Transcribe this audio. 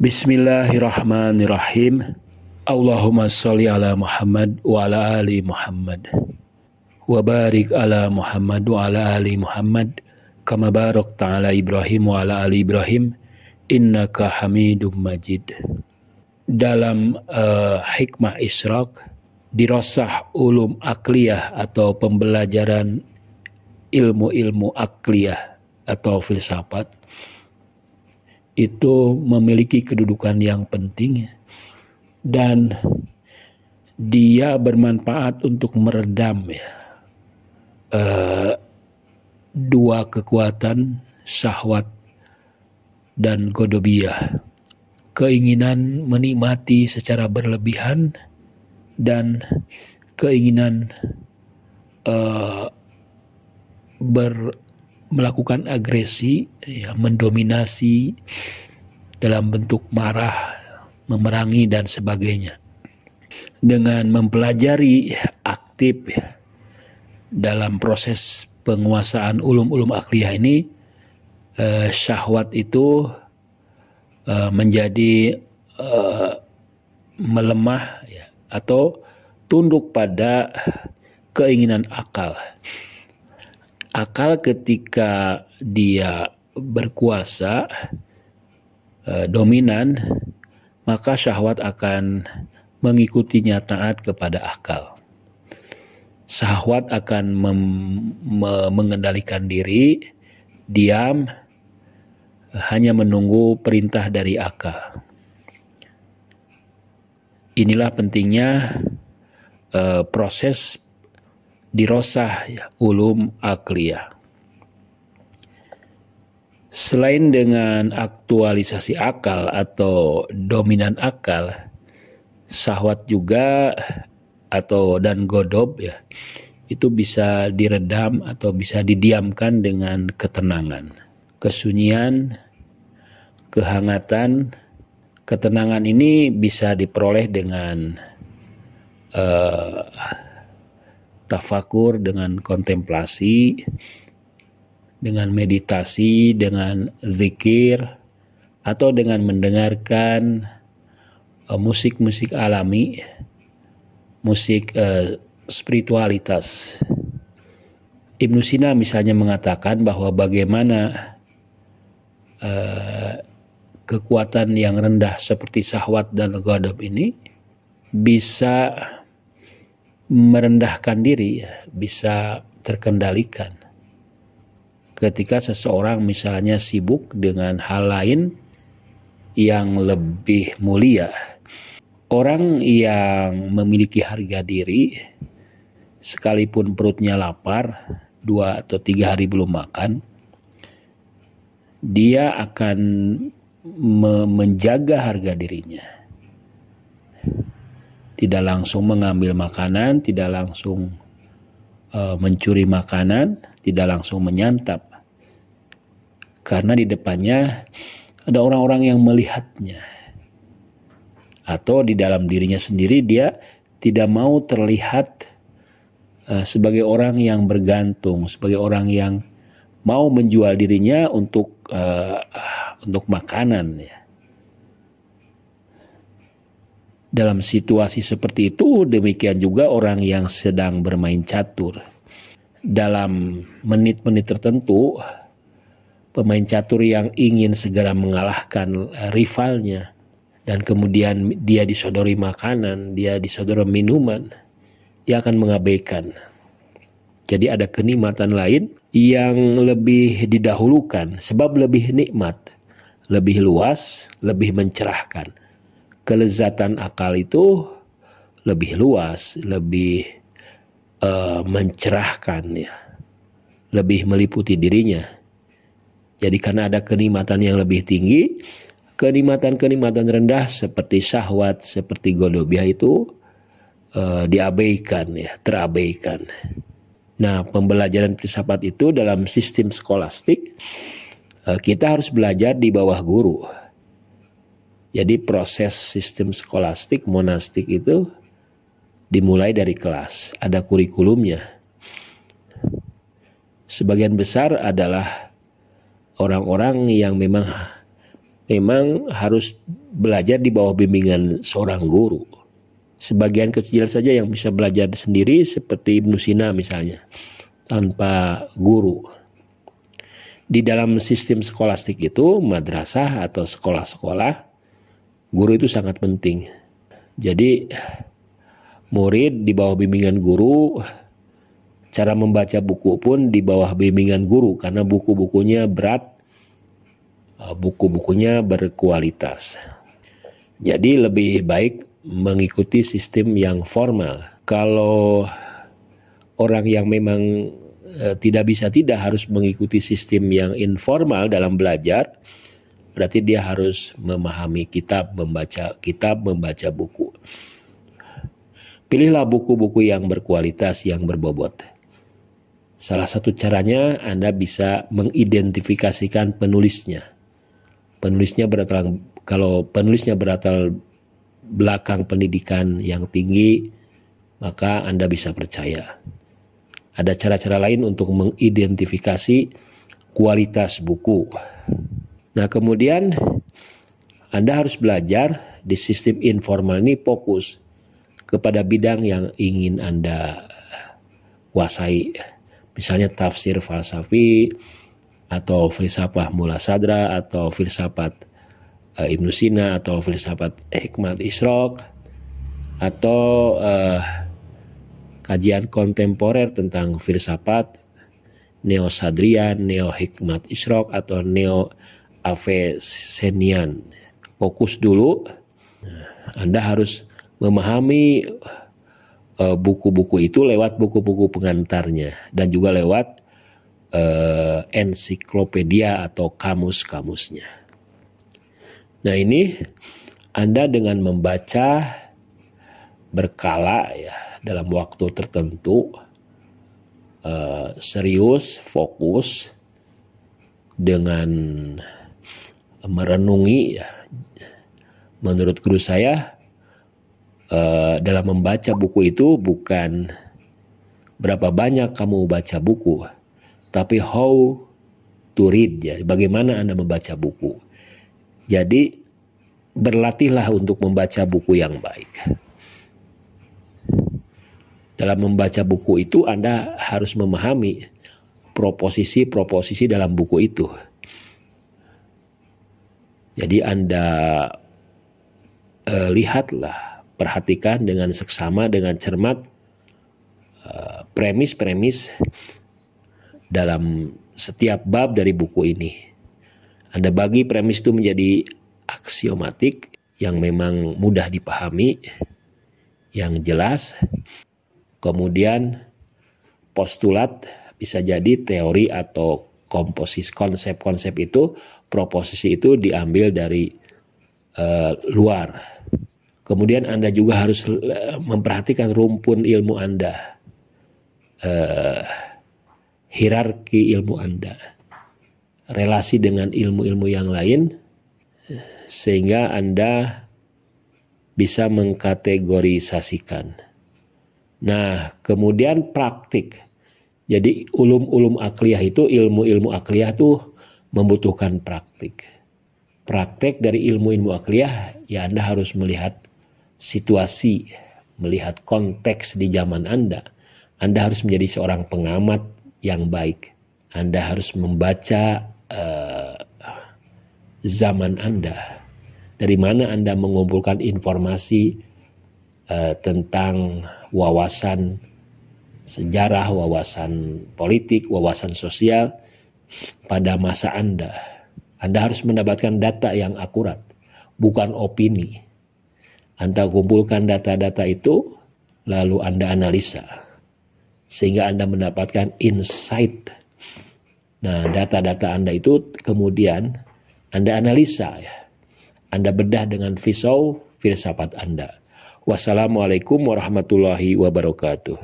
Bismillahirrahmanirrahim. Allahumma sholli ala Muhammad wa ala ali Muhammad. Wa barik ala Muhammad wa ala ali Muhammad kama barakta ala Ibrahim wa ala ali Ibrahim innaka Hamidum Majid. Dalam uh, hikmah Israq dirosah ulum akliyah atau pembelajaran ilmu-ilmu akliyah atau filsafat itu memiliki kedudukan yang penting ya. dan dia bermanfaat untuk meredam ya eh, dua kekuatan syahwat dan godobiah keinginan menikmati secara berlebihan dan keinginan eh, ber melakukan agresi, ya, mendominasi dalam bentuk marah, memerangi dan sebagainya. Dengan mempelajari aktif ya, dalam proses penguasaan ulum-ulum akliyah ini, eh, syahwat itu eh, menjadi eh, melemah ya, atau tunduk pada keinginan akal akal ketika dia berkuasa eh, dominan maka syahwat akan mengikutinya taat kepada akal syahwat akan mengendalikan diri diam hanya menunggu perintah dari akal inilah pentingnya eh, proses dirosah ulum akliyah. Selain dengan aktualisasi akal atau dominan akal, sahwat juga atau dan godob ya itu bisa diredam atau bisa didiamkan dengan ketenangan, kesunyian, kehangatan. Ketenangan ini bisa diperoleh dengan uh, tafakur dengan kontemplasi dengan meditasi dengan zikir atau dengan mendengarkan eh, musik-musik alami musik uh, spiritualitas Ibnu Sina misalnya mengatakan bahwa bagaimana uh, kekuatan yang rendah seperti sahwat dan godob ini bisa merendahkan diri ya, bisa terkendalikan. Ketika seseorang misalnya sibuk dengan hal lain yang lebih mulia, orang yang memiliki harga diri sekalipun perutnya lapar dua atau tiga hari belum makan, dia akan menjaga harga dirinya tidak langsung mengambil makanan, tidak langsung e, mencuri makanan, tidak langsung menyantap. Karena di depannya ada orang-orang yang melihatnya. Atau di dalam dirinya sendiri dia tidak mau terlihat e, sebagai orang yang bergantung, sebagai orang yang mau menjual dirinya untuk e, untuk makanan ya Dalam situasi seperti itu, demikian juga orang yang sedang bermain catur. Dalam menit-menit tertentu, pemain catur yang ingin segera mengalahkan eh, rivalnya, dan kemudian dia disodori makanan, dia disodori minuman, dia akan mengabaikan. Jadi, ada kenikmatan lain yang lebih didahulukan, sebab lebih nikmat, lebih luas, lebih mencerahkan kelezatan akal itu lebih luas, lebih uh, mencerahkan ya, lebih meliputi dirinya. Jadi karena ada kenikmatan yang lebih tinggi, kenikmatan-kenikmatan rendah seperti syahwat, seperti godobia itu uh, diabaikan ya, terabaikan. Nah, pembelajaran filsafat itu dalam sistem skolastik uh, kita harus belajar di bawah guru jadi proses sistem skolastik monastik itu dimulai dari kelas, ada kurikulumnya. Sebagian besar adalah orang-orang yang memang memang harus belajar di bawah bimbingan seorang guru. Sebagian kecil saja yang bisa belajar sendiri seperti Ibnu Sina misalnya tanpa guru. Di dalam sistem skolastik itu madrasah atau sekolah-sekolah Guru itu sangat penting. Jadi murid di bawah bimbingan guru cara membaca buku pun di bawah bimbingan guru karena buku-bukunya berat, eh, buku-bukunya berkualitas. Jadi lebih baik mengikuti sistem yang formal. Kalau orang yang memang eh, tidak bisa tidak harus mengikuti sistem yang informal dalam belajar, berarti dia harus memahami kitab, membaca kitab, membaca buku. Pilihlah buku-buku yang berkualitas, yang berbobot. Salah satu caranya Anda bisa mengidentifikasikan penulisnya. Penulisnya berlatar kalau penulisnya berlatar belakang pendidikan yang tinggi, maka Anda bisa percaya. Ada cara-cara lain untuk mengidentifikasi kualitas buku. Nah, kemudian Anda harus belajar di sistem informal ini fokus kepada bidang yang ingin Anda kuasai. Misalnya tafsir falsafi atau filsafah mula sadra atau filsafat eh, Ibnu Sina atau filsafat Hikmat Isrok atau uh, kajian kontemporer tentang filsafat neo sadrian, neo hikmat isrok atau neo Avesenian. Fokus dulu. Nah, Anda harus memahami eh, buku-buku itu lewat buku-buku pengantarnya dan juga lewat uh, ensiklopedia atau kamus-kamusnya. Nah, ini Anda dengan membaca berkala ya dalam waktu tertentu uh, serius, fokus dengan merenungi ya. menurut guru saya eh, dalam membaca buku itu bukan berapa banyak kamu baca buku tapi how to read ya bagaimana Anda membaca buku jadi berlatihlah untuk membaca buku yang baik dalam membaca buku itu Anda harus memahami proposisi-proposisi dalam buku itu jadi Anda e, lihatlah, perhatikan dengan seksama, dengan cermat eh, premis-premis dalam setiap bab dari buku ini. Anda bagi premis itu menjadi aksiomatik yang memang mudah dipahami, yang jelas. Kemudian postulat bisa jadi teori atau komposisi konsep-konsep itu proposisi itu diambil dari uh, luar kemudian anda juga harus eh, memperhatikan rumpun ilmu anda uh, hierarki ilmu anda relasi dengan ilmu-ilmu yang lain sehingga anda bisa mengkategorisasikan nah kemudian praktik jadi ulum-ulum akliyah itu ilmu-ilmu akliyah tuh membutuhkan praktik. Praktik dari ilmu-ilmu akliyah ya Anda harus melihat situasi, melihat konteks di zaman Anda. Anda harus menjadi seorang pengamat yang baik. Anda harus membaca uh, zaman Anda. Dari mana Anda mengumpulkan informasi uh, tentang wawasan sejarah, wawasan politik, wawasan sosial pada masa Anda. Anda harus mendapatkan data yang akurat, bukan opini. Anda kumpulkan data-data itu, lalu Anda analisa, sehingga Anda mendapatkan insight. Nah, data-data Anda itu kemudian Anda analisa, ya. Anda bedah dengan pisau filsafat Anda. Wassalamualaikum warahmatullahi wabarakatuh.